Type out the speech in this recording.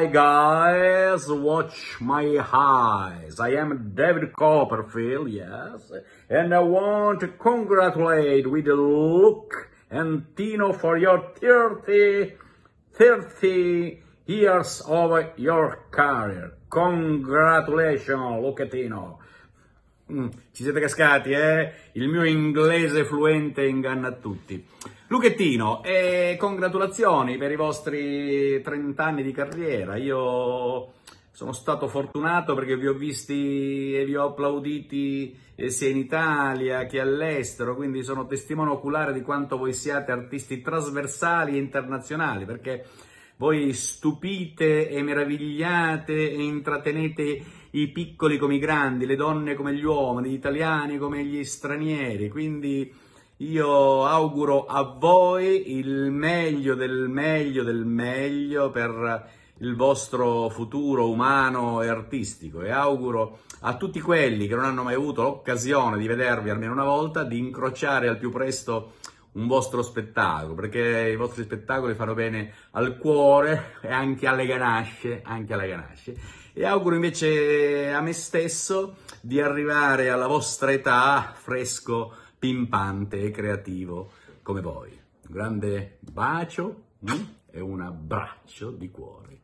Hi guys, watch my eyes. I am David Copperfield, yes, and I want to congratulate with Luke and Tino for your 30, 30 years of your career. Congratulations, Luke and Tino. Mm, ci siete cascati, eh? Il mio inglese fluente inganna tutti. Luchettino, e eh, congratulazioni per i vostri 30 anni di carriera. Io sono stato fortunato perché vi ho visti e vi ho applauditi eh, sia in Italia che all'estero, quindi sono testimone oculare di quanto voi siate artisti trasversali e internazionali, perché voi stupite e meravigliate e intrattenete i piccoli come i grandi, le donne come gli uomini, gli italiani come gli stranieri, quindi io auguro a voi il meglio del meglio del meglio per il vostro futuro umano e artistico e auguro a tutti quelli che non hanno mai avuto l'occasione di vedervi almeno una volta, di incrociare al più presto un vostro spettacolo, perché i vostri spettacoli fanno bene al cuore e anche alle ganasce, anche alle ganasce. E auguro invece a me stesso di arrivare alla vostra età fresco, pimpante e creativo come voi. Un grande bacio mm, e un abbraccio di cuore.